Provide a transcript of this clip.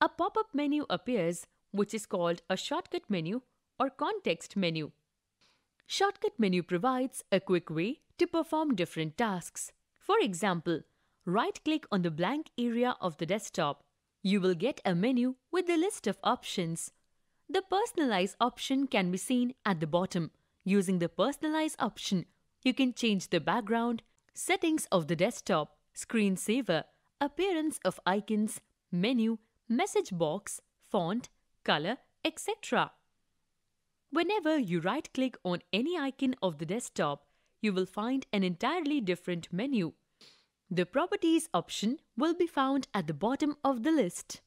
a pop-up menu appears which is called a shortcut menu or context menu. Shortcut menu provides a quick way to perform different tasks. For example, right-click on the blank area of the desktop. You will get a menu with a list of options. The personalize option can be seen at the bottom. Using the personalize option, you can change the background, settings of the desktop, screensaver, appearance of icons, menu message box, font, color, etc. Whenever you right click on any icon of the desktop, you will find an entirely different menu. The Properties option will be found at the bottom of the list.